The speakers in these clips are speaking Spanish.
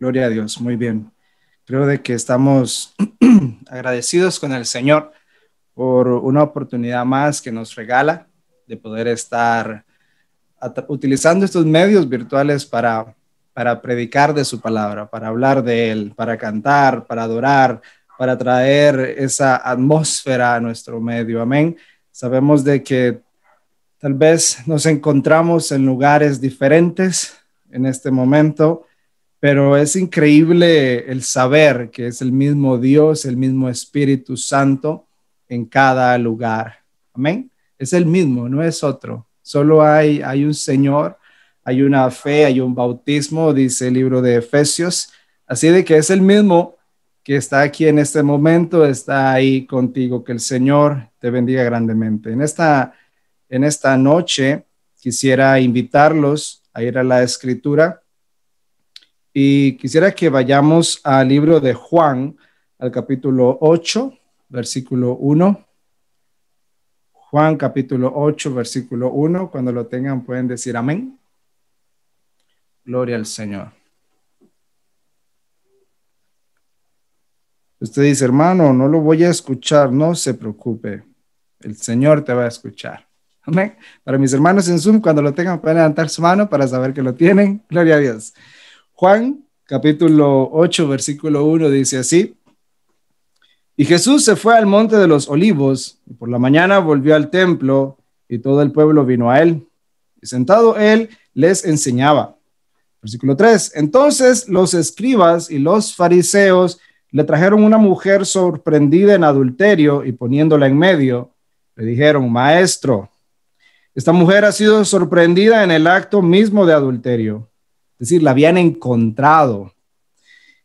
Gloria a Dios, muy bien. Creo de que estamos agradecidos con el Señor por una oportunidad más que nos regala de poder estar utilizando estos medios virtuales para, para predicar de su palabra, para hablar de Él, para cantar, para adorar, para traer esa atmósfera a nuestro medio. Amén. Sabemos de que tal vez nos encontramos en lugares diferentes en este momento, pero es increíble el saber que es el mismo Dios, el mismo Espíritu Santo en cada lugar. Amén. Es el mismo, no es otro. Solo hay, hay un Señor, hay una fe, hay un bautismo, dice el libro de Efesios. Así de que es el mismo que está aquí en este momento, está ahí contigo. Que el Señor te bendiga grandemente. En esta, en esta noche quisiera invitarlos a ir a la escritura y quisiera que vayamos al libro de Juan, al capítulo 8, versículo 1. Juan capítulo 8, versículo 1. Cuando lo tengan pueden decir amén. Gloria al Señor. Usted dice, hermano, no lo voy a escuchar, no se preocupe. El Señor te va a escuchar. Amén. Para mis hermanos en Zoom, cuando lo tengan, pueden levantar su mano para saber que lo tienen. Gloria a Dios. Juan capítulo 8, versículo 1 dice así. Y Jesús se fue al monte de los olivos y por la mañana volvió al templo y todo el pueblo vino a él. Y sentado él les enseñaba. Versículo 3. Entonces los escribas y los fariseos le trajeron una mujer sorprendida en adulterio y poniéndola en medio, le dijeron, maestro, esta mujer ha sido sorprendida en el acto mismo de adulterio. Es decir, la habían encontrado.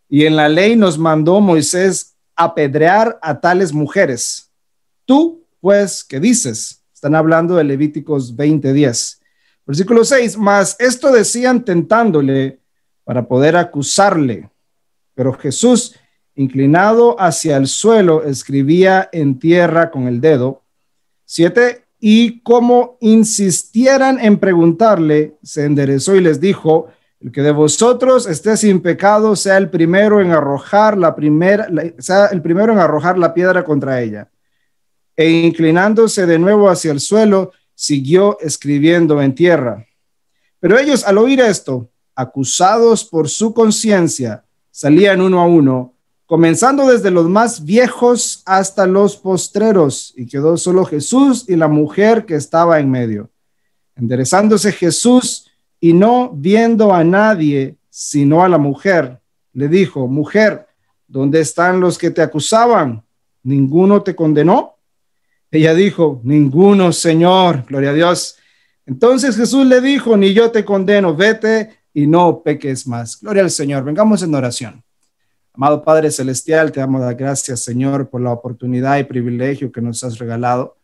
Y en la ley nos mandó Moisés apedrear a tales mujeres. Tú, pues, ¿qué dices? Están hablando de Levíticos 20:10. Versículo 6, mas esto decían tentándole para poder acusarle. Pero Jesús, inclinado hacia el suelo, escribía en tierra con el dedo. 7. Y como insistieran en preguntarle, se enderezó y les dijo, el que de vosotros esté sin pecado sea el primero en arrojar la primera, sea el primero en arrojar la piedra contra ella. E inclinándose de nuevo hacia el suelo, siguió escribiendo en tierra. Pero ellos al oír esto, acusados por su conciencia, salían uno a uno, comenzando desde los más viejos hasta los postreros, y quedó solo Jesús y la mujer que estaba en medio. Enderezándose Jesús, y no viendo a nadie sino a la mujer, le dijo, mujer, ¿dónde están los que te acusaban? ¿Ninguno te condenó? Ella dijo, ninguno, Señor, gloria a Dios. Entonces Jesús le dijo, ni yo te condeno, vete y no peques más. Gloria al Señor. Vengamos en oración. Amado Padre Celestial, te damos las gracias, Señor, por la oportunidad y privilegio que nos has regalado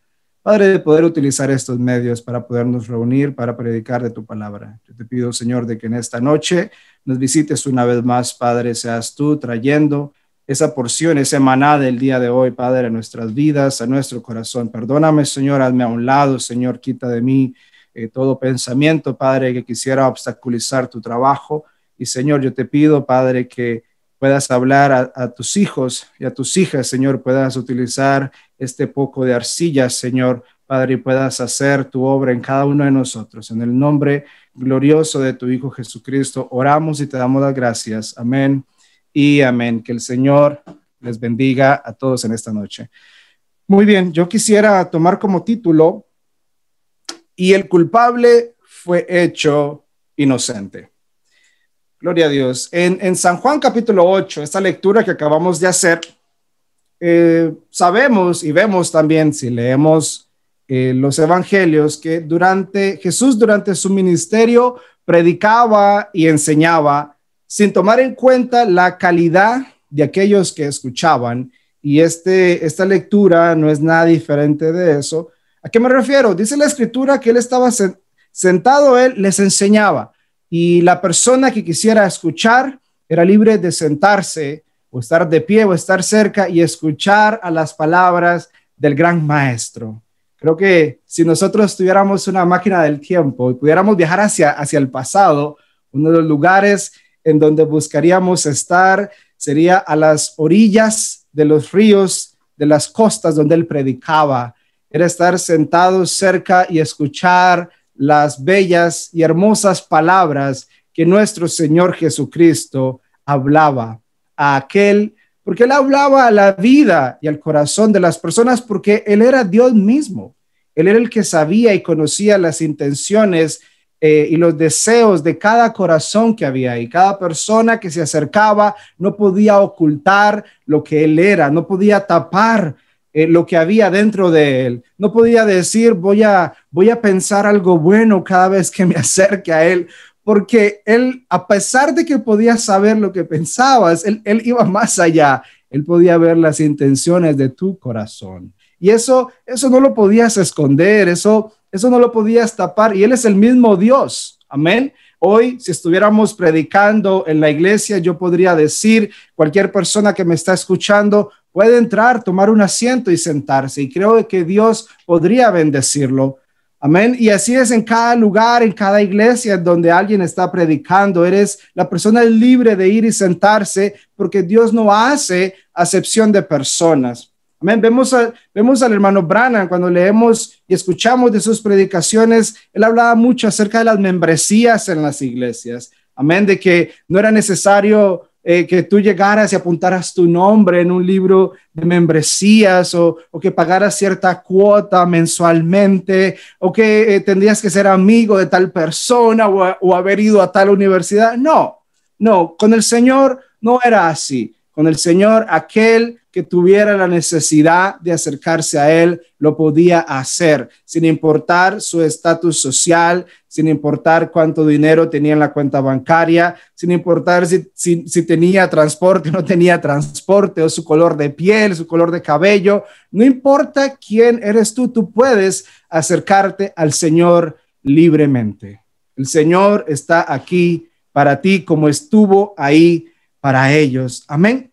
Padre, de poder utilizar estos medios para podernos reunir, para predicar de tu palabra. Yo te pido, Señor, de que en esta noche nos visites una vez más, Padre, seas tú trayendo esa porción, esa manada del día de hoy, Padre, a nuestras vidas, a nuestro corazón. Perdóname, Señor, hazme a un lado, Señor, quita de mí eh, todo pensamiento, Padre, que quisiera obstaculizar tu trabajo. Y, Señor, yo te pido, Padre, que puedas hablar a, tus hijos y a tus hijas, Señor, puedas utilizar este poco de arcilla, Señor, Padre, y puedas hacer tu obra en cada uno de nosotros. En el nombre glorioso de tu Hijo Jesucristo, oramos y te damos las gracias. Amén y amén. Que el Señor les bendiga a todos en esta noche. Muy bien, yo quisiera tomar como título, y el culpable fue hecho inocente. Gloria a Dios. En, San Juan capítulo 8, esta lectura que acabamos de hacer, eh, sabemos y vemos también, si leemos eh, los evangelios, que durante Jesús, durante su ministerio, predicaba y enseñaba sin tomar en cuenta la calidad de aquellos que escuchaban. Y este, esta lectura no es nada diferente de eso. ¿A qué me refiero? Dice la escritura que él estaba sentado, él les enseñaba y la persona que quisiera escuchar era libre de sentarse o estar de pie o estar cerca y escuchar a las palabras del gran maestro. Creo que si nosotros tuviéramos una máquina del tiempo y pudiéramos viajar hacia, hacia el pasado, uno de los lugares en donde buscaríamos estar sería a las orillas de los ríos, de las costas donde él predicaba. Era estar sentado cerca y escuchar las bellas y hermosas palabras que nuestro Señor Jesucristo hablaba a aquel, porque él hablaba a la vida y al corazón de las personas, porque él era Dios mismo. Él era el que sabía y conocía las intenciones eh, y los deseos de cada corazón que había y cada persona que se acercaba no podía ocultar lo que él era, no podía tapar eh, lo que había dentro de él. No podía decir, voy a, voy a pensar algo bueno cada vez que me acerque a él, porque él, a pesar de que podía saber lo que pensabas, él, él iba más allá. Él podía ver las intenciones de tu corazón. Y eso, eso no lo podías esconder, eso, eso no lo podías tapar. Y Él es el mismo Dios. Amén. Hoy, si estuviéramos predicando en la iglesia, yo podría decir, cualquier persona que me está escuchando, puede entrar, tomar un asiento y sentarse. Y creo que Dios podría bendecirlo. Amén. Y así es en cada lugar, en cada iglesia donde alguien está predicando. Eres la persona libre de ir y sentarse porque Dios no hace acepción de personas. Amén. Vemos, al hermano Branham cuando leemos y escuchamos de sus predicaciones. Él hablaba mucho acerca de las membresías en las iglesias. Amén. De que no era necesario eh, que tú llegaras y apuntaras tu nombre en un libro de membresías o, que pagaras cierta cuota mensualmente o que eh, tendrías que ser amigo de tal persona o, o haber ido a tal universidad. No, no, con el Señor no era así. Con el Señor aquel que tuviera la necesidad de acercarse a Él lo podía hacer, sin importar su estatus social, sin importar cuánto dinero tenía en la cuenta bancaria, sin importar si, tenía transporte o no tenía transporte, o su color de piel, su color de cabello. No importa quién eres tú, tú puedes acercarte al Señor libremente. El Señor está aquí para ti como estuvo ahí para ellos. Amén.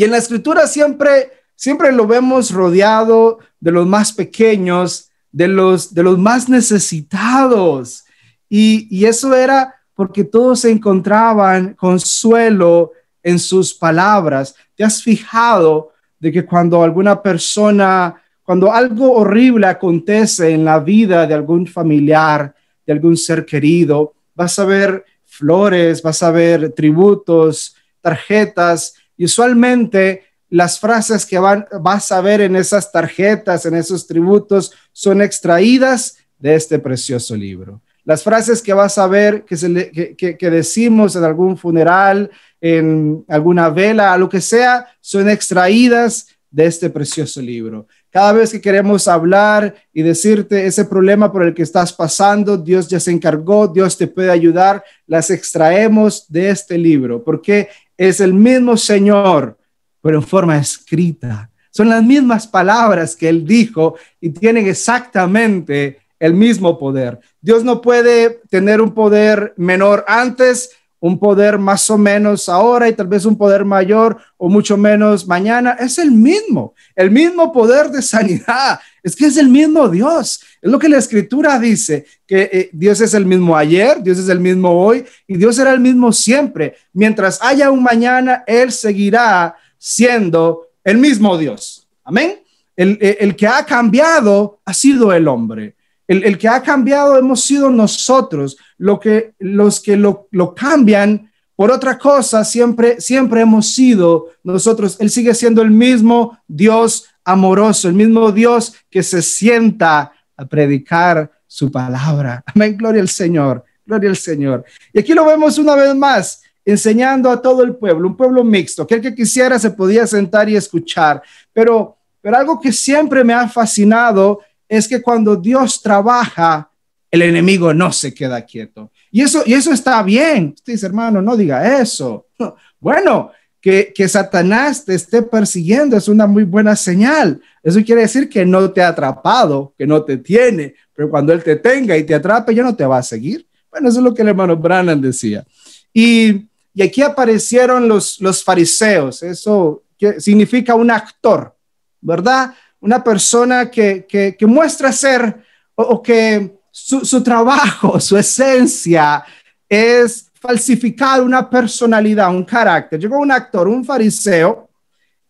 Y en la escritura siempre, siempre lo vemos rodeado de los más pequeños, de los, de los más necesitados. Y, y eso era porque todos se encontraban consuelo en sus palabras. ¿Te has fijado de que cuando alguna persona, cuando algo horrible acontece en la vida de algún familiar, de algún ser querido, vas a ver flores, vas a ver tributos, tarjetas, y usualmente las frases que vas a ver en esas tarjetas, en esos tributos, son extraídas de este precioso libro. Las frases que vas a ver que, decimos en algún funeral, en alguna vela, lo que sea, son extraídas de este precioso libro. Cada vez que queremos hablar y decirte ese problema por el que estás pasando, Dios ya se encargó, Dios te puede ayudar, las extraemos de este libro, porque es el mismo Señor, pero en forma escrita. Son las mismas palabras que Él dijo y tienen exactamente el mismo poder. Dios no puede tener un poder menor antes un poder más o menos ahora y tal vez un poder mayor o mucho menos mañana, es el mismo, el mismo poder de sanidad, es que es el mismo Dios, es lo que la escritura dice, que eh, Dios es el mismo ayer, Dios es el mismo hoy y Dios será el mismo siempre. Mientras haya un mañana, Él seguirá siendo el mismo Dios. Amén. El, eh, que ha cambiado ha sido el hombre. El, el que ha cambiado hemos sido nosotros lo que, los que lo, cambian por otra cosa, siempre, siempre hemos sido nosotros. Él sigue siendo el mismo Dios amoroso, el mismo Dios que se sienta a predicar su palabra. Amén, gloria al Señor, gloria al Señor. Y aquí lo vemos una vez más enseñando a todo el pueblo, un pueblo mixto, que el que quisiera se podía sentar y escuchar, pero, pero algo que siempre me ha fascinado es que cuando Dios trabaja, el enemigo no se queda quieto. Y eso, y eso está bien. Usted dice, hermano, no diga eso. Bueno, que, Satanás te esté persiguiendo es una muy buena señal. Eso quiere decir que no te ha atrapado, que no te tiene, pero cuando él te tenga y te atrape, ya no te va a seguir. Bueno, eso es lo que el hermano Brannan decía. Y, y aquí aparecieron los, los fariseos. Eso que significa un actor, ¿verdad? Una persona que, muestra ser o que su, trabajo, su esencia es falsificar una personalidad, un carácter. Llegó un actor, un fariseo,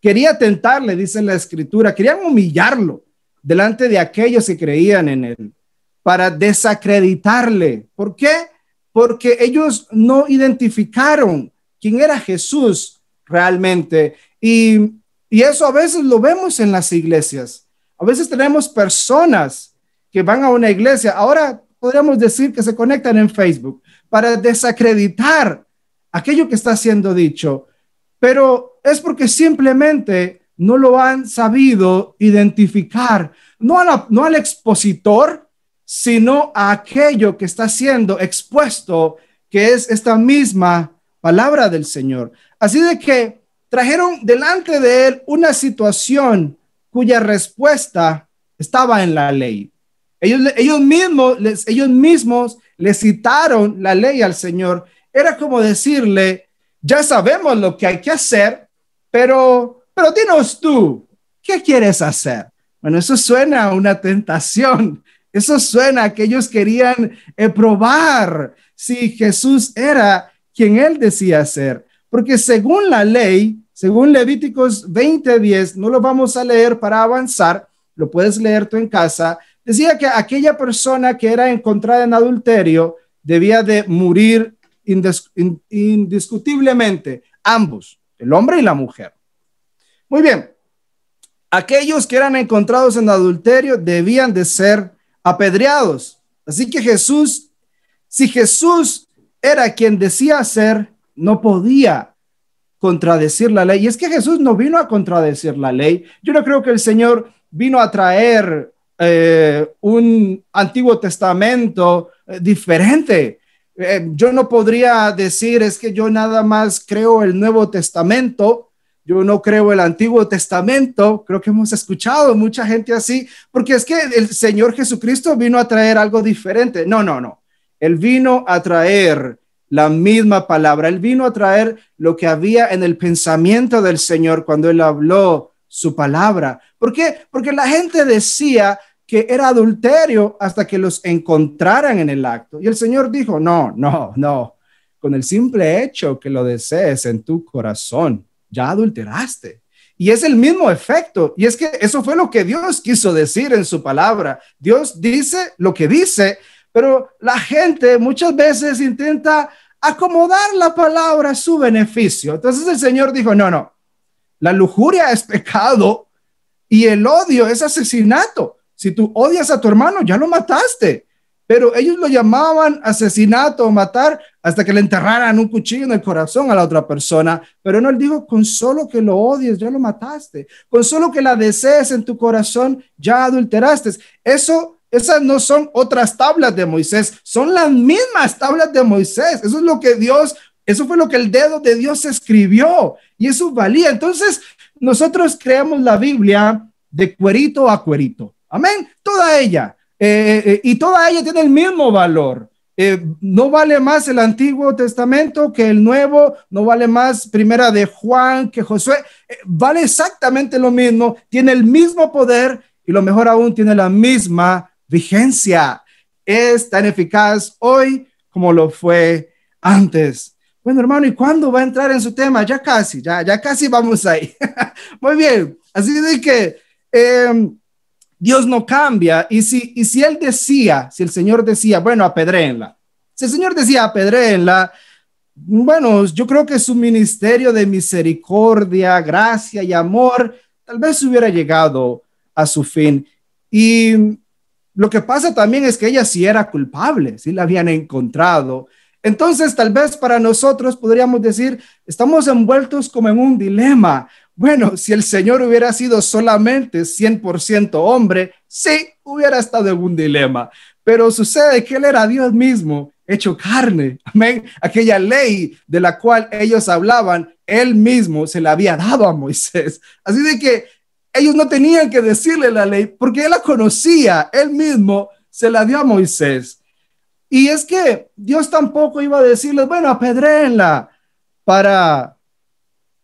quería tentarle, dice la escritura, querían humillarlo delante de aquellos que creían en él para desacreditarle. ¿Por qué? Porque ellos no identificaron quién era Jesús realmente. Y, y eso a veces lo vemos en las iglesias. A veces tenemos personas que van a una iglesia, ahora podríamos decir que se conectan en Facebook para desacreditar aquello que está siendo dicho, pero es porque simplemente no lo han sabido identificar, no, al expositor, sino a aquello que está siendo expuesto, que es esta misma palabra del Señor. Así de que trajeron delante de él una situación cuya respuesta estaba en la ley. Ellos, mismos, les, ellos mismos le citaron la ley al Señor. Era como decirle, ya sabemos lo que hay que hacer, pero, pero dinos tú, ¿qué quieres hacer? Bueno, eso suena a una tentación. Eso suena a que ellos querían eh, probar si Jesús era quien él decía ser. Porque según la ley, según Levíticos 20:10, no lo vamos a leer para avanzar, lo puedes leer tú en casa, Decía que aquella persona que era encontrada en adulterio debía de morir indiscutiblemente, ambos, el hombre y la mujer. Muy bien, aquellos que eran encontrados en adulterio debían de ser apedreados. Así que Jesús, si Jesús era quien decía ser, no podía contradecir la ley. Y es que Jesús no vino a contradecir la ley. Yo no creo que el Señor vino a traer eh, un Antiguo Testamento eh, diferente. Eh, yo no podría decir es que yo nada más creo el Nuevo Testamento, yo no creo el Antiguo Testamento, creo que hemos escuchado mucha gente así, porque es que el Señor Jesucristo vino a traer algo diferente. No, no, no. Él vino a traer la misma palabra. Él vino a traer lo que había en el pensamiento del Señor cuando él habló su palabra. ¿Por qué? Porque la gente decía que era adulterio hasta que los encontraran en el acto. Y el Señor dijo, no, no, no, con el simple hecho que lo desees en tu corazón, ya adulteraste. Y es el mismo efecto. Y es que eso fue lo que Dios quiso decir en su palabra. Dios dice lo que dice, pero la gente muchas veces intenta acomodar la palabra a su beneficio. Entonces el Señor dijo, no, no, la lujuria es pecado y el odio es asesinato. Si tú odias a tu hermano, ya lo mataste. Pero ellos lo llamaban asesinato o matar hasta que le enterraran un cuchillo en el corazón a la otra persona. Pero no, él dijo, con solo que lo odies, ya lo mataste. Con solo que la desees en tu corazón, ya adulteraste. Eso esas no son otras tablas de Moisés, son las mismas tablas de Moisés. Eso es lo que Dios, eso fue lo que el dedo de Dios escribió y eso valía. Entonces, nosotros creamos la Biblia de cuerito a cuerito. Amén. Toda ella. Eh, eh, eh, y toda ella tiene el mismo valor. no vale más el Antiguo Testamento que el Nuevo, no vale más Primera de Juan que Josué, vale exactamente lo mismo, tiene el mismo poder y lo mejor aún tiene la misma vigencia. Es tan eficaz hoy como lo fue antes. Bueno, hermano, ¿y cuándo va a entrar en su tema? Ya casi, ya, ya casi vamos ahí. Muy bien, así de que em, Dios no cambia. Y si, y si él decía, si el Señor decía, bueno, apedréenla. Si el Señor decía, apedréenla, bueno, yo creo que su ministerio de misericordia, gracia y amor tal vez hubiera llegado a su fin. Y lo que pasa también es que ella sí era culpable, sí la habían encontrado. Entonces, tal vez para nosotros podríamos decir, estamos envueltos como en un dilema, bueno, si el Señor hubiera sido solamente 100% hombre, sí, hubiera estado en un dilema. Pero sucede que Él era Dios mismo, hecho carne. Amén. Aquella ley de la cual ellos hablaban, Él mismo se la había dado a Moisés. Así de que ellos no tenían que decirle la ley porque Él la conocía. Él mismo se la dio a Moisés. Y es que Dios tampoco iba a decirles, bueno, apedreenla para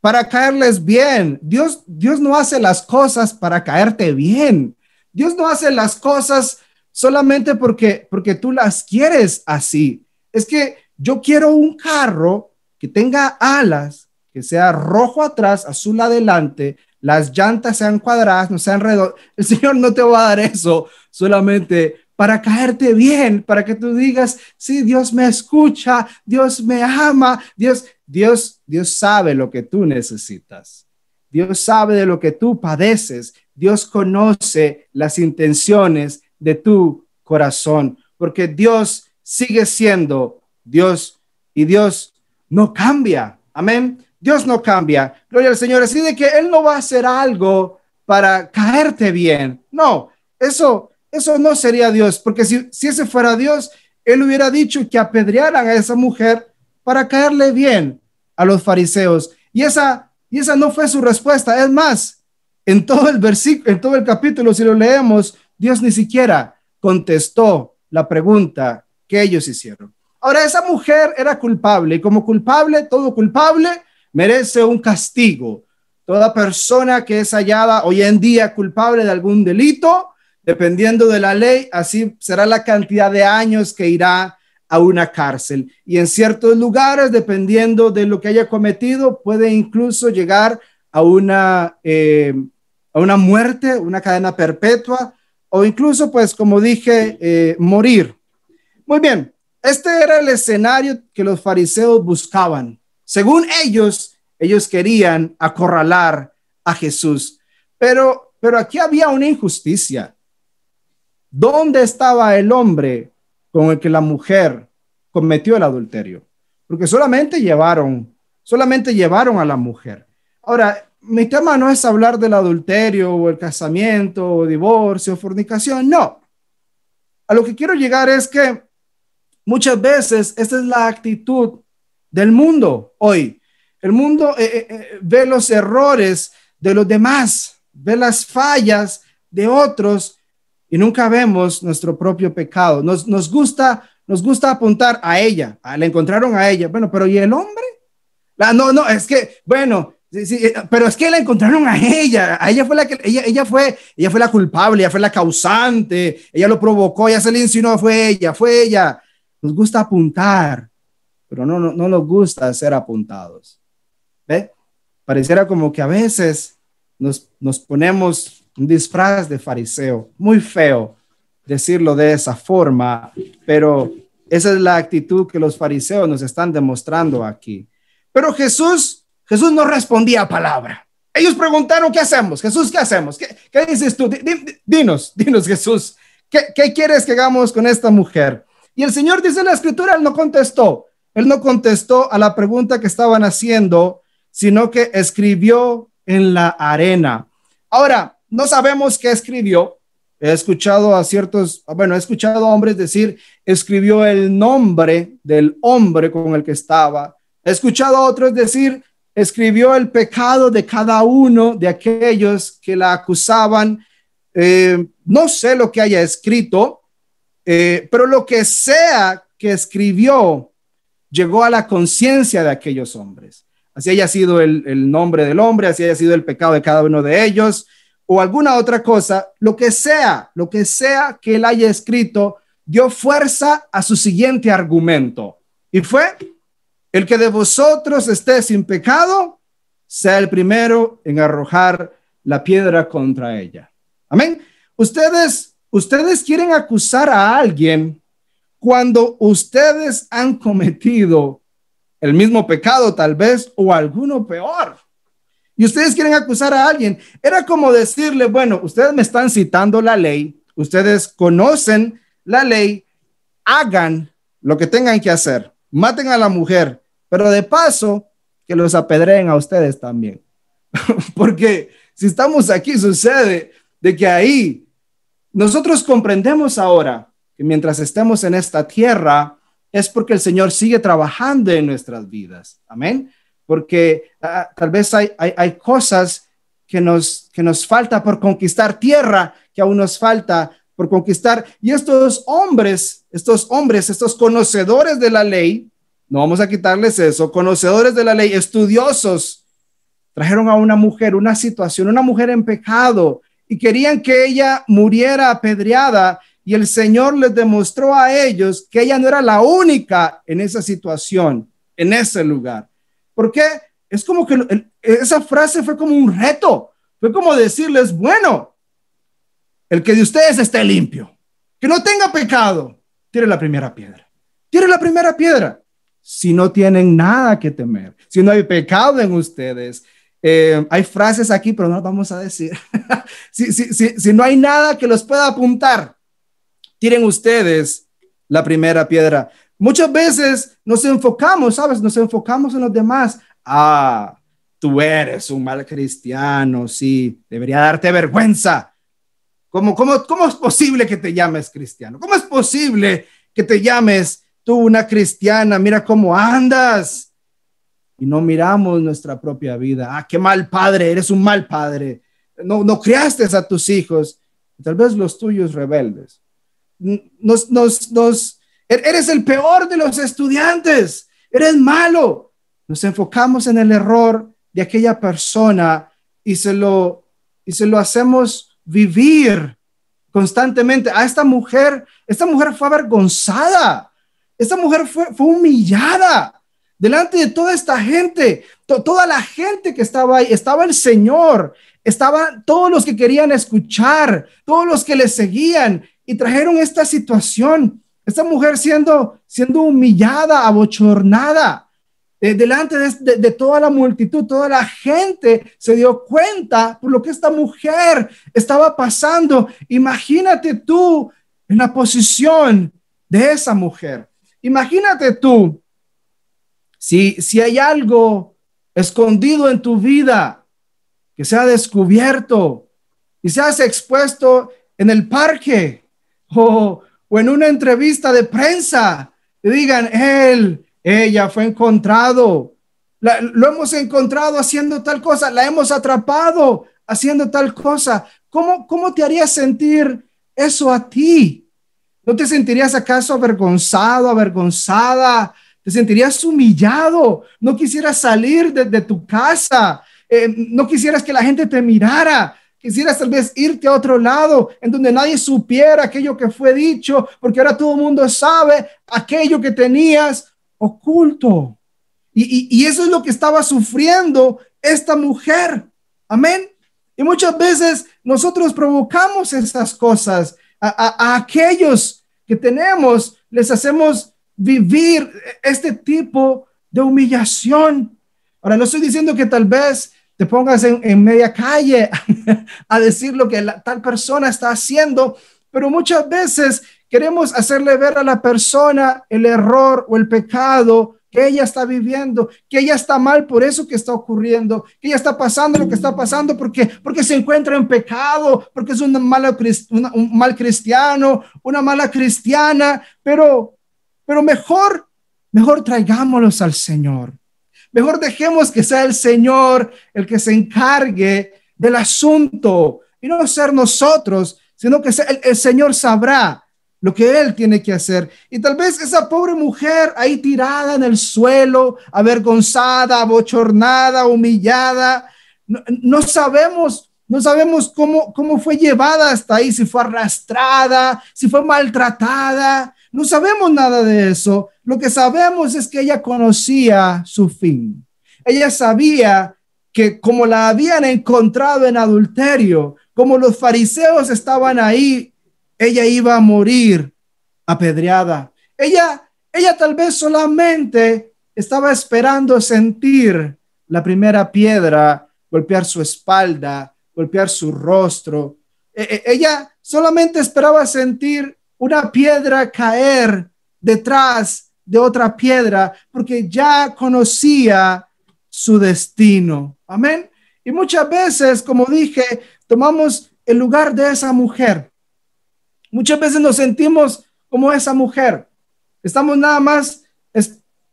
para caerles bien. Dios, Dios no hace las cosas para caerte bien. Dios no hace las cosas solamente porque, porque tú las quieres así. Es que yo quiero un carro que tenga alas, que sea rojo atrás, azul adelante, las llantas sean cuadradas, no sean redondas. El Señor no te va a dar eso solamente para caerte bien, para que tú digas, sí, Dios me escucha, Dios me ama, Dios, Dios, Dios sabe lo que tú necesitas. Dios sabe de lo que tú padeces. Dios conoce las intenciones de tu corazón, porque Dios sigue siendo Dios y Dios no cambia. Amén. Dios no cambia. Gloria al Señor. Así de que Él no va a hacer algo para caerte bien. No, eso eso no sería Dios, porque si, ese fuera Dios, él hubiera dicho que apedrearan a esa mujer para caerle bien a los fariseos. Y esa, y esa no fue su respuesta. Es más, en todo el versículo, en todo el capítulo, si lo leemos, Dios ni siquiera contestó la pregunta que ellos hicieron. Ahora, esa mujer era culpable y como culpable, todo culpable merece un castigo. Toda persona que es hallada hoy en día culpable de algún delito Dependiendo de la ley, así será la cantidad de años que irá a una cárcel. Y en ciertos lugares, dependiendo de lo que haya cometido, puede incluso llegar a una, eh, a una muerte, una cadena perpetua, o incluso, pues, como dije, eh, morir. Muy bien, este era el escenario que los fariseos buscaban. Según ellos, ellos querían acorralar a Jesús, pero aquí había una injusticia. ¿Dónde estaba el hombre con el que la mujer cometió el adulterio? Porque solamente llevaron, solamente llevaron a la mujer. Ahora, mi tema no es hablar del adulterio o el casamiento o divorcio o fornicación, no. A lo que quiero llegar es que muchas veces esta es la actitud del mundo hoy. El mundo eh, eh, eh, ve los errores de los demás, ve las fallas de otros y nunca vemos nuestro propio pecado. Nos, gusta, nos gusta apuntar a ella, la encontraron a ella. Bueno, pero ¿y el hombre? La, no, no, es que, bueno, sí, eh, pero es que la encontraron a ella. ella fue la que, ella, fue, ella fue la culpable, ella fue la causante, ella lo provocó, ella se le insinuó, fue ella, fue ella. Nos gusta apuntar, pero no, no, no nos gusta ser apuntados. ¿Ve? Pareciera como que a veces nos, nos ponemos un disfraz de fariseo. Muy feo decirlo de esa forma, pero esa es la actitud que los fariseos nos están demostrando aquí. Pero Jesús, Jesús no respondía a palabra. Ellos preguntaron, ¿qué hacemos? Jesús, ¿qué hacemos? ¿Qué, dices tú? Dinos, dinos Jesús, ¿qué, ¿qué quieres que hagamos con esta mujer? Y el Señor dice en la escritura, él no contestó. Él no contestó a la pregunta que estaban haciendo, sino que escribió en la arena. Ahora, no sabemos qué escribió. He escuchado a ciertos, bueno, he escuchado a hombres decir, escribió el nombre del hombre con el que estaba. He escuchado a otros decir, escribió el pecado de cada uno de aquellos que la acusaban. Eh, no sé lo que haya escrito, eh, pero lo que sea que escribió llegó a la conciencia de aquellos hombres. Así haya sido el, el, nombre del hombre, así haya sido el pecado de cada uno de ellos, o alguna otra cosa, lo que sea, lo que sea que él haya escrito, dio fuerza a su siguiente argumento. Y fue, el que de vosotros esté sin pecado, sea el primero en arrojar la piedra contra ella. Amén. Ustedes, ustedes quieren acusar a alguien cuando ustedes han cometido el mismo pecado tal vez o alguno peor y ustedes quieren acusar a alguien. Era como decirle, bueno, ustedes me están citando la ley, ustedes conocen la ley, hagan lo que tengan que hacer, maten a la mujer, pero de paso que los apedreen a ustedes también. Porque si estamos aquí, sucede de que ahí nosotros comprendemos ahora que mientras estemos en esta tierra, es porque el Señor sigue trabajando en nuestras vidas. Amén porque ah, ah, tal vez hay, cosas que nos, que nos falta por conquistar tierra, que aún nos falta por conquistar. Y estos hombres, estos hombres, estos conocedores de la ley, no vamos a quitarles eso, conocedores de la ley, estudiosos, trajeron a una mujer una situación, una mujer en pecado, y querían que ella muriera apedreada. Y el Señor les demostró a ellos que ella no era la única en esa situación, en ese lugar. Porque Es como que esa frase fue como un reto, fue como decirles, bueno, el que de ustedes esté limpio, que no tenga pecado, tire la primera piedra, tire la primera piedra. Si no tienen nada que temer, si no hay pecado en ustedes, eh, hay frases aquí, pero no vamos a decir. si, si, no hay nada que los pueda apuntar, tienen ustedes la primera piedra. Muchas veces nos enfocamos, ¿sabes? Nos enfocamos en los demás. Ah, tú eres un mal cristiano, sí, debería darte vergüenza. ¿Cómo, cómo, cómo es posible que te llames cristiano? ¿Cómo es posible que te llames tú una cristiana? Mira cómo andas. Y no miramos nuestra propia vida. Ah, qué mal padre, eres un mal padre. No, no criaste a tus hijos, tal vez los tuyos rebeldes. Nos, nos, nos, Er-, eres el peor de los estudiantes. Eres malo. Nos enfocamos en el error de aquella persona y se lo, y se lo hacemos vivir constantemente. A esta mujer, esta mujer fue avergonzada. Esta mujer fue, humillada delante de toda esta gente, toda la gente que estaba ahí. Estaba el Señor, estaban todos los que querían escuchar, todos los que le seguían y trajeron esta situación esta mujer siendo, siendo humillada, abochornada, eh, delante de, toda la multitud, toda la gente se dio cuenta por lo que esta mujer estaba pasando. Imagínate tú en la posición de esa mujer. Imagínate tú si, si hay algo escondido en tu vida que se ha descubierto y se has expuesto en el parque o, en una entrevista de prensa digan, él, ella fue encontrado, lo hemos encontrado haciendo tal cosa, la hemos atrapado haciendo tal cosa. ¿Cómo, cómo te haría sentir eso a ti? ¿No te sentirías acaso avergonzado, avergonzada? ¿Te sentirías humillado? ¿No quisieras salir de, tu casa? Eh, ¿No quisieras que la gente te mirara? Quisieras tal vez irte a otro lado en donde nadie supiera aquello que fue dicho, porque ahora todo el mundo sabe aquello que tenías oculto. Y, eso es lo que estaba sufriendo esta mujer. Amén. Y muchas veces nosotros provocamos esas cosas a aquellos que tenemos, les hacemos vivir este tipo de humillación. Ahora, no estoy diciendo que tal vez te pongas en, media calle a decir lo que tal persona está haciendo, pero muchas veces queremos hacerle ver a la persona el error o el pecado que ella está viviendo, que ella está mal por eso que está ocurriendo, que ella está pasando lo que está pasando porque, porque se encuentra en pecado, porque es una mala, un mal cristiano, una mala cristiana, pero, pero mejor, mejor traigámoslos al Señor. Mejor dejemos que sea el Señor el que se encargue del asunto y no ser nosotros, sino que el, Señor sabrá lo que Él tiene que hacer. Y tal vez esa pobre mujer ahí tirada en el suelo, avergonzada, abochornada, humillada, no, sabemos no sabemos cómo, cómo fue llevada hasta ahí, si fue arrastrada, si fue maltratada, no sabemos nada de eso. Lo que sabemos es que ella conocía su fin. Ella sabía que como la habían encontrado en adulterio, como los fariseos estaban ahí, ella iba a morir apedreada. Ella, ella tal vez solamente estaba esperando sentir la primera piedra golpear su espalda, golpear su rostro. E, e, ella solamente esperaba sentir una piedra caer detrás de otra piedra, porque ya conocía su destino. Amén. Y muchas veces, como dije, tomamos el lugar de esa mujer. Muchas veces nos sentimos como esa mujer. Estamos nada más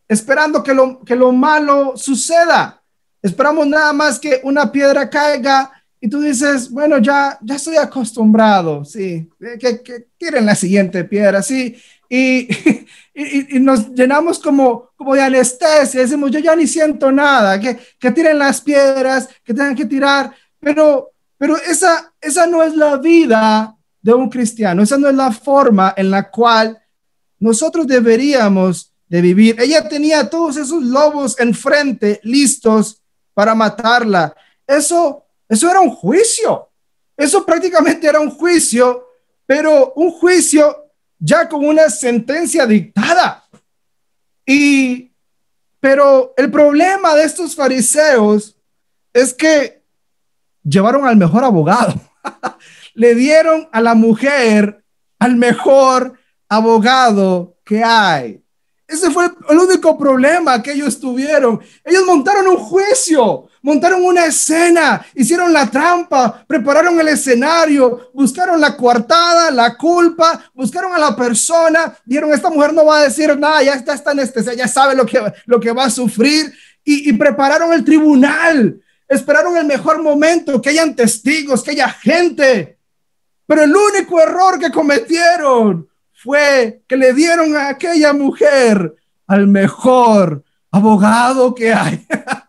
esperando que lo, que lo malo suceda. Esperamos nada más que una piedra caiga y tú dices, bueno, ya, ya estoy acostumbrado, sí, que, que tiren la siguiente piedra, sí, y, y, y, nos llenamos como, como de anestesia, decimos, yo ya ni siento nada, que, que tiren las piedras, que tengan que tirar, pero, pero esa, esa no es la vida de un cristiano, esa no es la forma en la cual nosotros deberíamos de vivir. Ella tenía todos esos lobos enfrente, listos para matarla. Eso eso era un juicio. Eso prácticamente era un juicio, pero un juicio ya con una sentencia dictada. Y, pero el problema de estos fariseos es que llevaron al mejor abogado. Le dieron a la mujer al mejor abogado que hay. Ese fue el único problema que ellos tuvieron. Ellos montaron un juicio, montaron una escena, hicieron la trampa, prepararon el escenario, buscaron la coartada, la culpa, buscaron a la persona, dijeron, esta mujer no va a decir nada, ya está, está este, ya sabe lo que, lo que va a sufrir, y prepararon el tribunal, esperaron el mejor momento, que hayan testigos, que haya gente. Pero el único error que cometieron fue que le dieron a aquella mujer al mejor abogado que hay.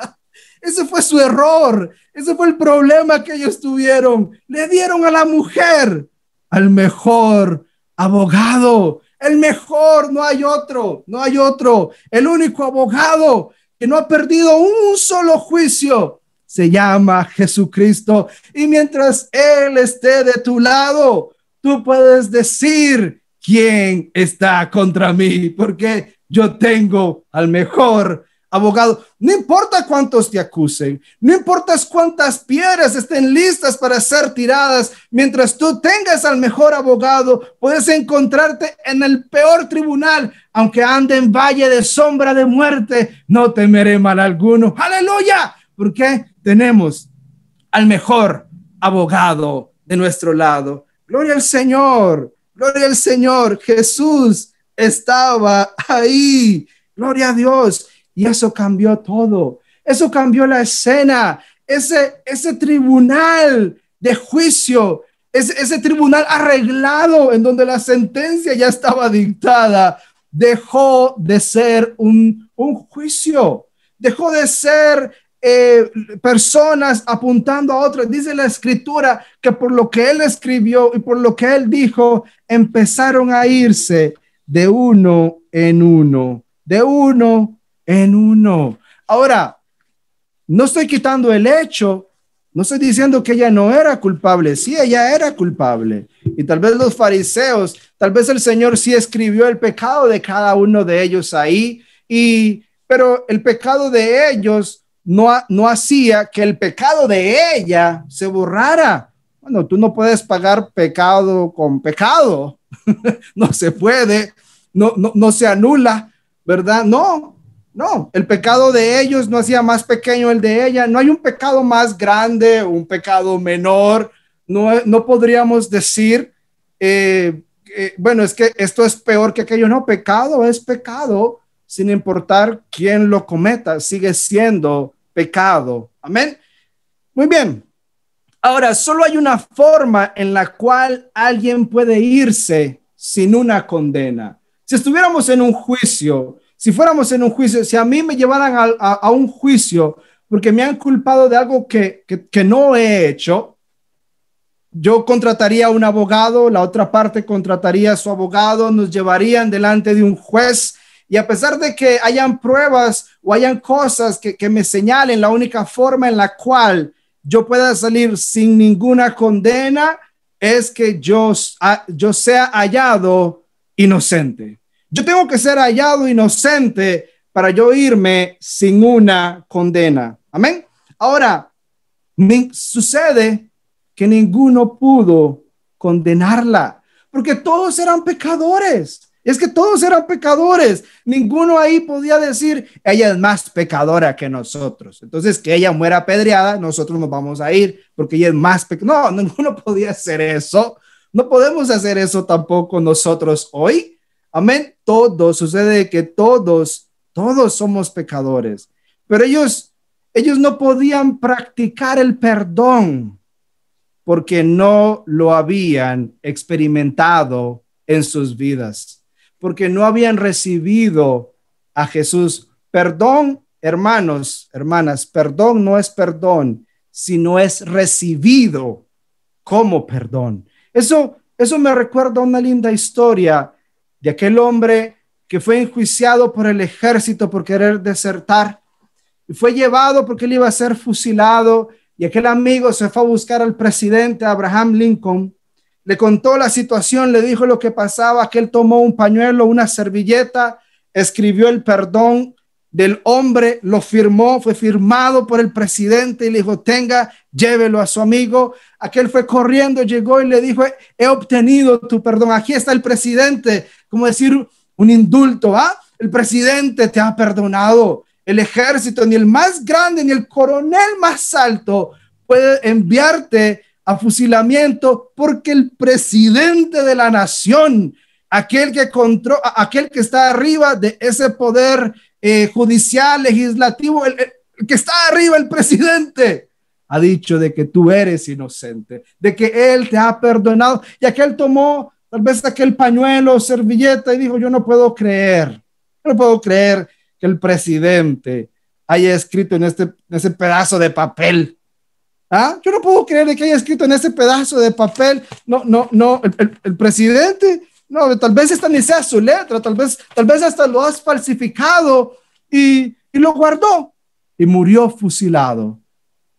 Ese fue su error, ese fue el problema que ellos tuvieron. Le dieron a la mujer al mejor abogado, el mejor, no hay otro, no hay otro. El único abogado que no ha perdido un solo juicio se llama Jesucristo. Y mientras Él esté de tu lado, tú puedes decir, ¿quién está contra mí? Porque yo tengo al mejor abogado. No importa cuántos te acusen, no importa cuántas piedras estén listas para ser tiradas, mientras tú tengas al mejor abogado, puedes encontrarte en el peor tribunal, aunque ande en valle de sombra de muerte, no temeré mal alguno. Aleluya, porque tenemos al mejor abogado de nuestro lado. Gloria al Señor. Gloria al Señor, Jesús estaba ahí. Gloria a Dios. Y eso cambió todo. Eso cambió la escena. Ese, ese tribunal de juicio, ese, ese tribunal arreglado en donde la sentencia ya estaba dictada, dejó de ser un, un juicio, dejó de ser eh, personas apuntando a otros. Dice la escritura que por lo que él escribió y por lo que él dijo, empezaron a irse de uno en uno, de uno en uno. Ahora, no estoy quitando el hecho, no estoy diciendo que ella no era culpable, sí, ella era culpable. Y tal vez los fariseos, tal vez el Señor sí escribió el pecado de cada uno de ellos ahí, y, pero el pecado de ellos no, hacía que el pecado de ella se borrara. Bueno, tú no puedes pagar pecado con pecado, no se puede, no, no, se anula, ¿verdad? No, no, el pecado de ellos no hacía más pequeño el de ella, no hay un pecado más grande, un pecado menor, no, podríamos decir, eh, eh, bueno, es que esto es peor que aquello, no, pecado es pecado, sin importar quién lo cometa, sigue siendo pecado. Amén. Muy bien. Ahora, solo hay una forma en la cual alguien puede irse sin una condena. Si estuviéramos en un juicio, si fuéramos en un juicio, si a mí me llevaran a, un juicio porque me han culpado de algo que, que no he hecho, yo contrataría a un abogado, la otra parte contrataría a su abogado, nos llevarían delante de un juez y a pesar de que hayan pruebas o hayan cosas que, me señalen la única forma en la cual yo pueda salir sin ninguna condena, es que yo, yo sea hallado inocente. Yo tengo que ser hallado inocente para yo irme sin una condena. Amén. Ahora, sucede que ninguno pudo condenarla, porque todos eran pecadores. Es que todos eran pecadores. Ninguno ahí podía decir, ella es más pecadora que nosotros. Entonces, que ella muera apedreada, nosotros nos vamos a ir porque ella es más pecadora. No, ninguno podía hacer eso. No podemos hacer eso tampoco nosotros hoy. Amén. Todo sucede que todos, todos somos pecadores. Pero ellos, ellos no podían practicar el perdón porque no lo habían experimentado en sus vidas porque no habían recibido a Jesús. Perdón, hermanos, hermanas, perdón no es perdón, sino es recibido como perdón. Eso, eso me recuerda una linda historia de aquel hombre que fue enjuiciado por el ejército por querer desertar y fue llevado porque él iba a ser fusilado y aquel amigo se fue a buscar al presidente Abraham Lincoln le contó la situación, le dijo lo que pasaba, que él tomó un pañuelo, una servilleta, escribió el perdón del hombre, lo firmó, fue firmado por el presidente y le dijo, tenga, llévelo a su amigo. Aquel fue corriendo, llegó y le dijo, he obtenido tu perdón, aquí está el presidente, como decir un indulto, ¿ah? El presidente te ha perdonado. El ejército, ni el más grande, ni el coronel más alto puede enviarte a fusilamiento, porque el presidente de la nación, aquel que, controla, aquel que está arriba de ese poder eh, judicial, legislativo, el, el que está arriba, el presidente, ha dicho de que tú eres inocente, de que él te ha perdonado, y aquel tomó tal vez aquel pañuelo, servilleta y dijo, yo no puedo creer, no puedo creer que el presidente haya escrito en este en ese pedazo de papel ¿Ah? Yo no puedo creer que haya escrito en ese pedazo de papel, no, no, no, el, presidente, no, tal vez esta ni sea su letra, tal vez, tal vez hasta lo has falsificado y, y lo guardó y murió fusilado.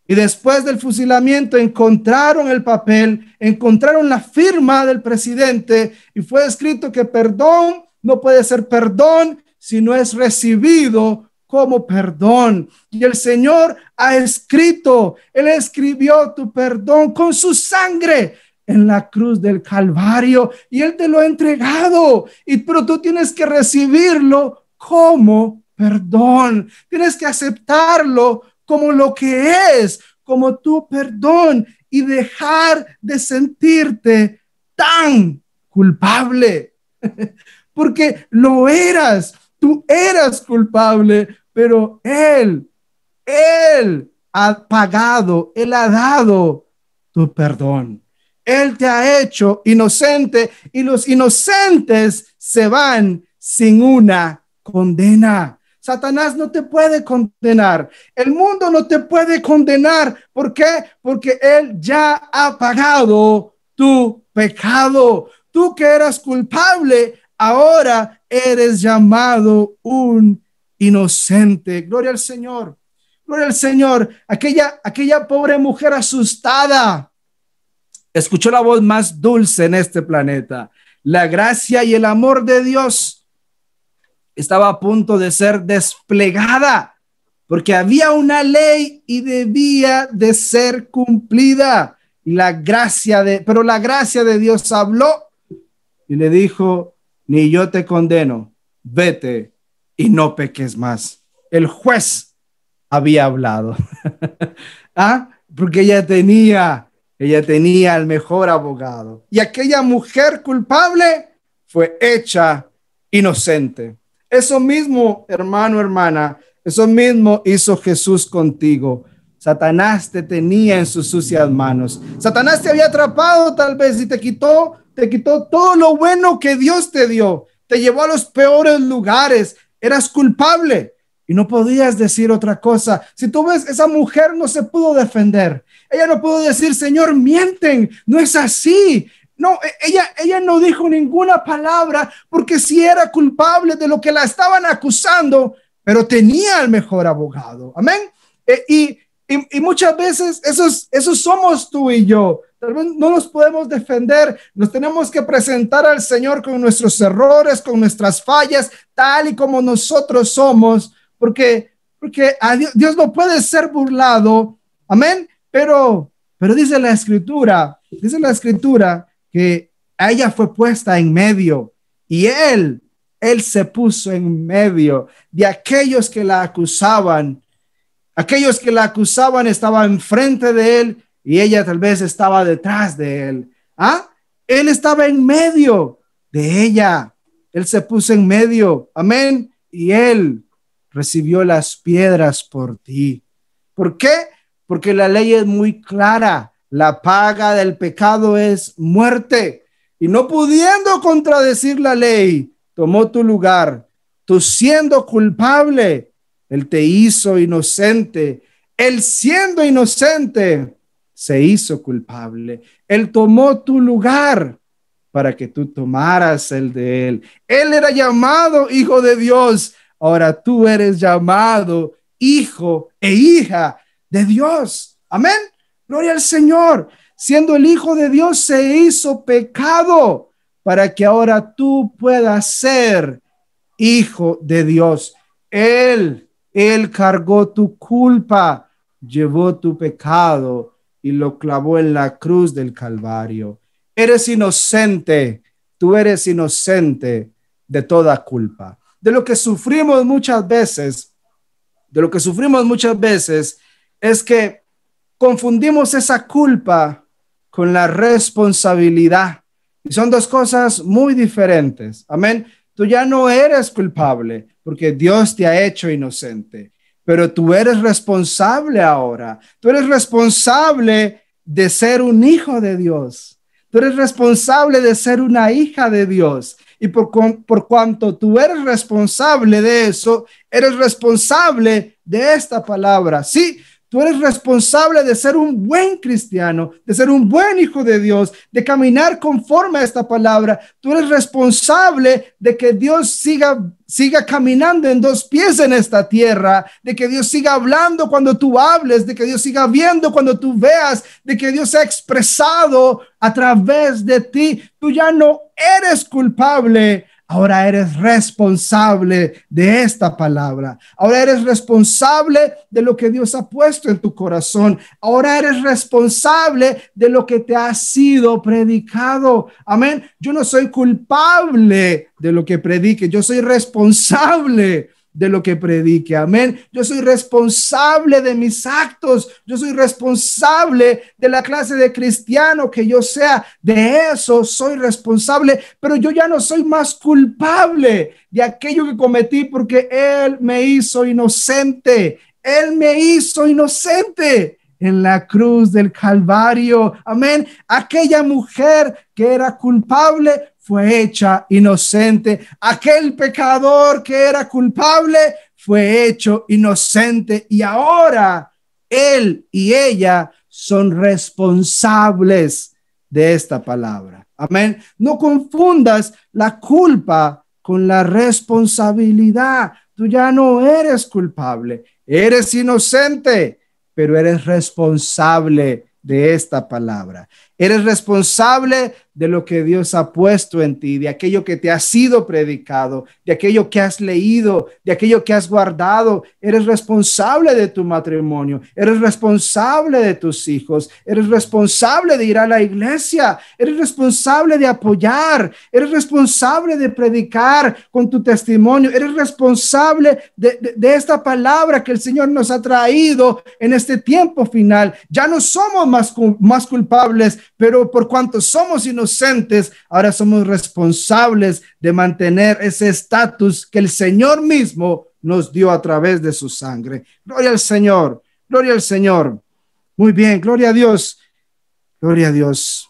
Y después del fusilamiento encontraron el papel, encontraron la firma del presidente y fue escrito que perdón no puede ser perdón si no es recibido como perdón. Y el Señor ha escrito, Él escribió tu perdón con su sangre en la cruz del Calvario y Él te lo ha entregado, y, pero tú tienes que recibirlo como perdón, tienes que aceptarlo como lo que es, como tu perdón y dejar de sentirte tan culpable, porque lo eras, tú eras culpable pero Él, Él ha pagado, Él ha dado tu perdón. Él te ha hecho inocente y los inocentes se van sin una condena. Satanás no te puede condenar. El mundo no te puede condenar. ¿Por qué? Porque Él ya ha pagado tu pecado. Tú que eras culpable, ahora eres llamado un inocente. Gloria al Señor. Gloria al Señor. Aquella, aquella pobre mujer asustada escuchó la voz más dulce en este planeta. La gracia y el amor de Dios estaba a punto de ser desplegada porque había una ley y debía de ser cumplida. La gracia de, pero la gracia de Dios habló y le dijo, ni yo te condeno, vete y no peques más. El juez había hablado. ¿Ah? Porque ella tenía, ella tenía el mejor abogado. Y aquella mujer culpable fue hecha inocente. Eso mismo, hermano, hermana, eso mismo hizo Jesús contigo. Satanás te tenía en sus sucias manos. Satanás te había atrapado tal vez y te quitó, te quitó todo lo bueno que Dios te dio. Te llevó a los peores lugares, Eras culpable y no podías decir otra cosa. Si tú ves, esa mujer no se pudo defender. Ella no pudo decir, Señor, mienten, no es así. No, e, ella, ella no dijo ninguna palabra porque si sí era culpable de lo que la estaban acusando, pero tenía el mejor abogado. Amén. E, y y, muchas veces esos, esos somos tú y yo. Tal vez no nos podemos defender, nos tenemos que presentar al Señor con nuestros errores, con nuestras fallas, tal y como nosotros somos, porque, porque a Dios, no puede ser burlado. Amén. Pero, pero dice la escritura, dice la escritura que ella fue puesta en medio y él, él se puso en medio de aquellos que la acusaban Aquellos que la acusaban estaban enfrente de él y ella tal vez estaba detrás de él. ¿Ah? Él estaba en medio de ella. Él se puso en medio. Amén. Y él recibió las piedras por ti. ¿Por qué? Porque la ley es muy clara. La paga del pecado es muerte. Y no pudiendo contradecir la ley, tomó tu lugar. Tú siendo culpable, él te hizo inocente. Él siendo inocente, se hizo culpable. Él tomó tu lugar para que tú tomaras el de él. Él era llamado hijo de Dios. Ahora tú eres llamado hijo e hija de Dios. Amén. Gloria al Señor. Siendo el hijo de Dios se hizo pecado para que ahora tú puedas ser hijo de Dios. Él él cargó tu culpa, llevó tu pecado y lo clavó en la cruz del Calvario. Eres inocente, tú eres inocente de toda culpa. De lo que sufrimos muchas veces, de lo que sufrimos muchas veces es que confundimos esa culpa con la responsabilidad. Y son dos cosas muy diferentes. Amén. Tú ya no eres culpable porque Dios te ha hecho inocente. Pero tú eres responsable ahora. Tú eres responsable de ser un hijo de Dios. Tú eres responsable de ser una hija de Dios. Y por, cuanto tú eres responsable de eso, eres responsable de esta palabra. Sí, Tú eres responsable de ser un buen cristiano, de ser un buen hijo de Dios, de caminar conforme a esta palabra. Tú eres responsable de que Dios siga, siga caminando en dos pies en esta tierra, de que Dios siga hablando cuando tú hables, de que Dios siga viendo cuando tú veas, de que Dios ha expresado a través de ti. Tú ya no eres culpable Ahora eres responsable de esta palabra. Ahora eres responsable de lo que Dios ha puesto en tu corazón. Ahora eres responsable de lo que te ha sido predicado. Amén. Yo no soy culpable de lo que predique. Yo soy responsable de lo que predique. Amén. Yo soy responsable de mis actos. Yo soy responsable de la clase de cristiano que yo sea. De eso soy responsable, pero yo ya no soy más culpable de aquello que cometí porque Él me hizo inocente. Él me hizo inocente en la cruz del Calvario. Amén. Aquella mujer que era culpable fue hecha inocente. Aquel pecador que era culpable fue hecho inocente y ahora él y ella son responsables de esta palabra. Amén. No confundas la culpa con la responsabilidad. Tú ya no eres culpable, eres inocente, pero eres responsable de esta palabra. Eres responsable de lo que Dios ha puesto en ti, de aquello que te ha sido predicado, de aquello que has leído, de aquello que has guardado. Eres responsable de tu matrimonio, eres responsable de tus hijos, eres responsable de ir a la iglesia, eres responsable de apoyar, eres responsable de predicar con tu testimonio, eres responsable de, esta palabra que el Señor nos ha traído en este tiempo final. Ya no somos más, más culpables, pero por cuanto somos y ahora somos responsables de mantener ese estatus que el Señor mismo nos dio a través de su sangre. Gloria al Señor, gloria al Señor. Muy bien, gloria a Dios, gloria a Dios.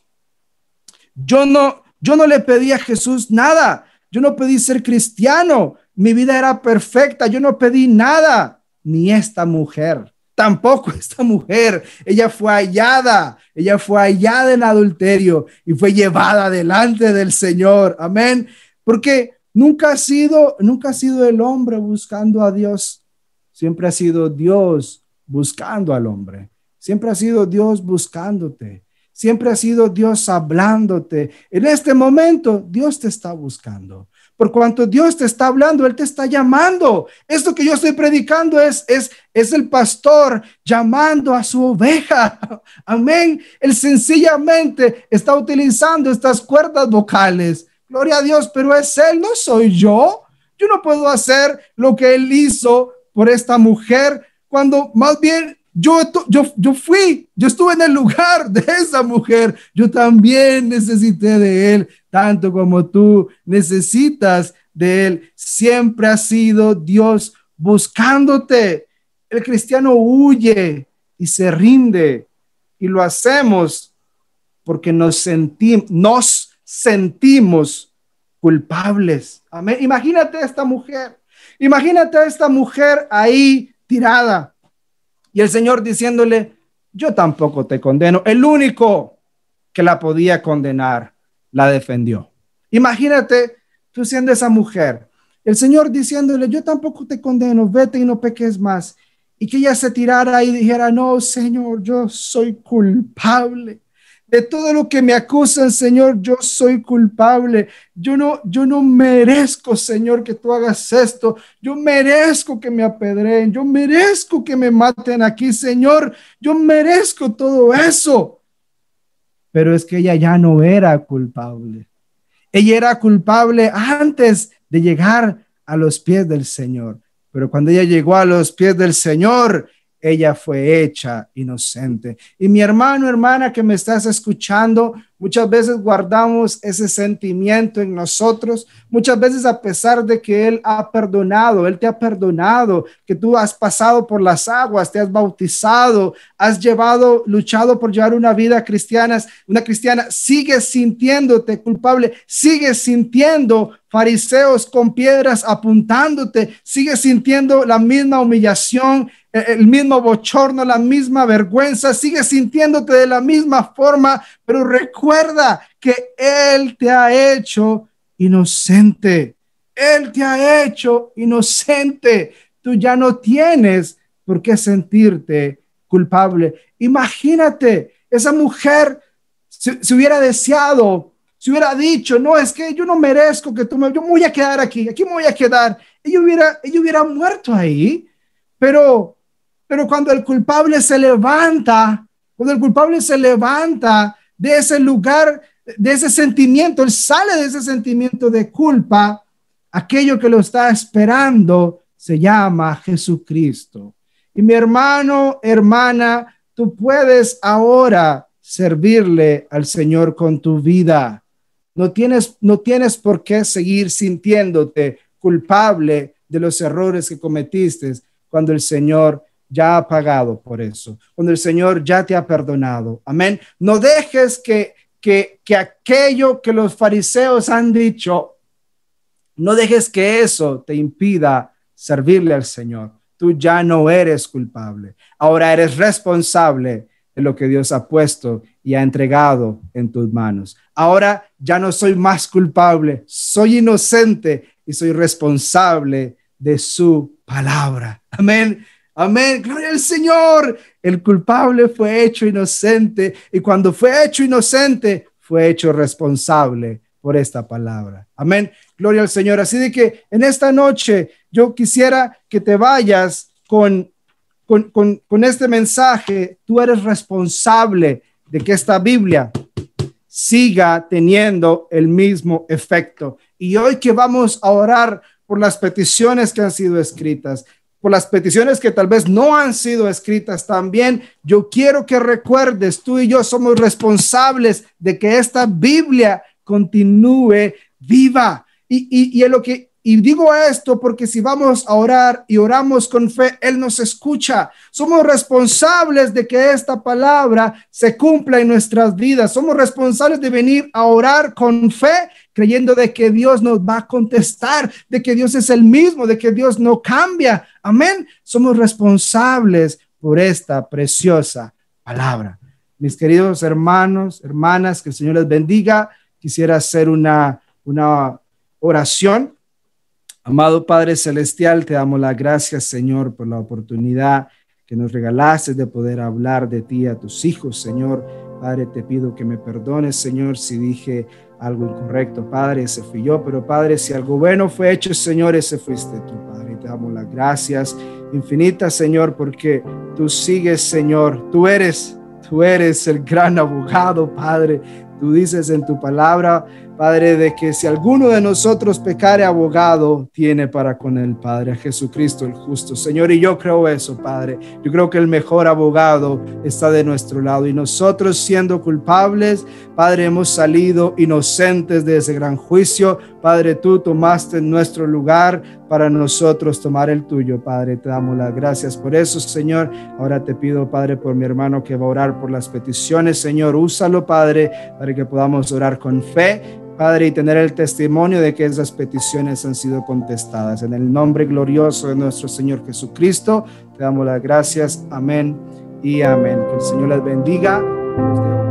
Yo no, yo no le pedí a Jesús nada, yo no pedí ser cristiano, mi vida era perfecta, yo no pedí nada, ni esta mujer Tampoco esta mujer, ella fue hallada, ella fue hallada en adulterio y fue llevada delante del Señor. Amén. Porque nunca ha sido, nunca ha sido el hombre buscando a Dios, siempre ha sido Dios buscando al hombre. Siempre ha sido Dios buscándote. Siempre ha sido Dios hablándote. En este momento, Dios te está buscando por cuanto Dios te está hablando, Él te está llamando. Esto que yo estoy predicando es, es, es el pastor llamando a su oveja. Amén. Él sencillamente está utilizando estas cuerdas vocales. Gloria a Dios, pero es Él, no soy yo. Yo no puedo hacer lo que Él hizo por esta mujer, cuando más bien yo, fui, yo estuve en el lugar de esa mujer. Yo también necesité de él, tanto como tú necesitas de él. Siempre ha sido Dios buscándote. El cristiano huye y se rinde. Y lo hacemos porque nos, nos sentimos culpables. Amén. Imagínate a esta mujer. Imagínate a esta mujer ahí tirada y el Señor diciéndole, yo tampoco te condeno. El único que la podía condenar la defendió. Imagínate tú siendo esa mujer, el Señor diciéndole, yo tampoco te condeno, vete y no peques más. Y que ella se tirara y dijera, no, Señor, yo soy culpable de todo lo que me acusan, Señor, yo soy culpable. Yo no, yo no merezco, Señor, que tú hagas esto. Yo merezco que me apedreen. Yo merezco que me maten aquí, Señor. Yo merezco todo eso. Pero es que ella ya no era culpable. Ella era culpable antes de llegar a los pies del Señor. Pero cuando ella llegó a los pies del Señor, ella fue hecha inocente. Y mi hermano, hermana que me estás escuchando, Muchas veces guardamos ese sentimiento en nosotros. Muchas veces a pesar de que Él ha perdonado, Él te ha perdonado, que tú has pasado por las aguas, te has bautizado, has llevado, luchado por llevar una vida cristiana, una cristiana, sigue sintiéndote culpable, sigue sintiendo fariseos con piedras apuntándote, sigue sintiendo la misma humillación, eh, el mismo bochorno, la misma vergüenza, sigue sintiéndote de la misma forma pero recuerda que Él te ha hecho inocente. Él te ha hecho inocente. Tú ya no tienes por qué sentirte culpable. Imagínate, esa mujer se, hubiera deseado si hubiera dicho, no, es que yo no merezco que tú me, yo me voy a quedar aquí, aquí me voy a quedar, ella hubiera, hubiera muerto ahí, pero, pero cuando el culpable se levanta, cuando el culpable se levanta de ese lugar, de ese sentimiento, él sale de ese sentimiento de culpa, aquello que lo está esperando se llama Jesucristo. Y mi hermano, hermana, tú puedes ahora servirle al Señor con tu vida. No tienes, no tienes por qué seguir sintiéndote culpable de los errores que cometiste cuando el Señor ya ha pagado por eso, cuando el Señor ya te ha perdonado. Amén. No dejes que, que, que aquello que los fariseos han dicho, no dejes que eso te impida servirle al Señor. Tú ya no eres culpable. Ahora eres responsable de lo que Dios ha puesto y ha entregado en tus manos. Ahora ya no soy más culpable, soy inocente y soy responsable de su palabra. Amén. Amén, gloria al Señor. El culpable fue hecho inocente y cuando fue hecho inocente, fue hecho responsable por esta palabra. Amén, gloria al Señor. Así de que en esta noche yo quisiera que te vayas con, con, con, este mensaje. Tú eres responsable de que esta Biblia siga teniendo el mismo efecto. Y hoy que vamos a orar por las peticiones que han sido escritas, por las peticiones que tal vez no han sido escritas también. Yo quiero que recuerdes, tú y yo somos responsables de que esta Biblia continúe viva. Y, y, y es lo que y digo esto porque si vamos a orar y oramos con fe, Él nos escucha. Somos responsables de que esta palabra se cumpla en nuestras vidas. Somos responsables de venir a orar con fe, creyendo de que Dios nos va a contestar, de que Dios es el mismo, de que Dios no cambia. Amén. Somos responsables por esta preciosa palabra. Mis queridos hermanos, hermanas, que el Señor les bendiga. Quisiera hacer una, una oración Amado Padre Celestial, te damos las gracias, Señor, por la oportunidad que nos regalaste de poder hablar de ti a tus hijos, Señor. Padre, te pido que me perdones, Señor, si dije algo incorrecto, Padre, ese fui yo, pero Padre, si algo bueno fue hecho, Señor, ese fuiste tú, Padre. Te damos las gracias infinitas, Señor, porque tú sigues, Señor, tú eres, tú eres el gran abogado, Padre. Tú dices en tu palabra, Padre, de que si alguno de nosotros pecare, abogado tiene para con el Padre, Jesucristo el justo. Señor, y yo creo eso, Padre. Yo creo que el mejor abogado está de nuestro lado. Y nosotros siendo culpables, Padre, hemos salido inocentes de ese gran juicio. Padre, tú tomaste nuestro lugar, para nosotros tomar el tuyo, Padre. Te damos las gracias por eso, Señor. Ahora te pido, Padre, por mi hermano que va a orar por las peticiones, Señor. Úsalo, Padre, para que podamos orar con fe Padre, y tener el testimonio de que esas peticiones han sido contestadas. En el nombre glorioso de nuestro Señor Jesucristo, te damos las gracias. Amén y amén. Que el Señor las bendiga.